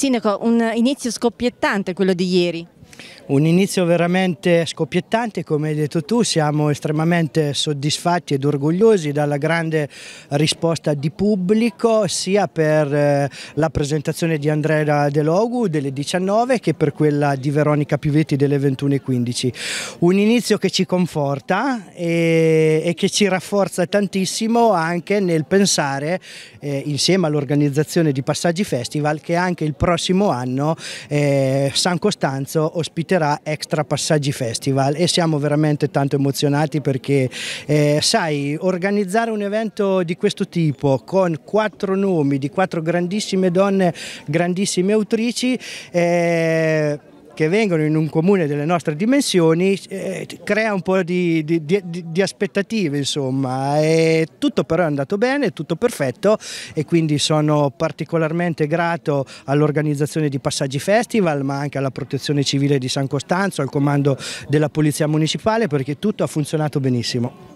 Sindaco, un inizio scoppiettante quello di ieri. Un inizio veramente scoppiettante, come hai detto tu, siamo estremamente soddisfatti ed orgogliosi dalla grande risposta di pubblico sia per eh, la presentazione di Andrea Delogu delle 19 che per quella di Veronica Pivetti delle 21.15. Un inizio che ci conforta e, che ci rafforza tantissimo anche nel pensare eh, insieme all'organizzazione di Passaggi Festival che anche il prossimo anno eh, San Costanzo ospiterà sarà Extra Passaggi Festival e siamo veramente tanto emozionati perché eh, sai organizzare un evento di questo tipo con quattro nomi di quattro grandissime donne, grandissime autrici eh, che vengono in un comune delle nostre dimensioni eh, crea un po' di, di, di, di, aspettative insomma e tutto però è andato bene, tutto perfetto e quindi sono particolarmente grato all'organizzazione di Passaggi Festival ma anche alla protezione civile di San Costanzo, al comando della Polizia Municipale perché tutto ha funzionato benissimo.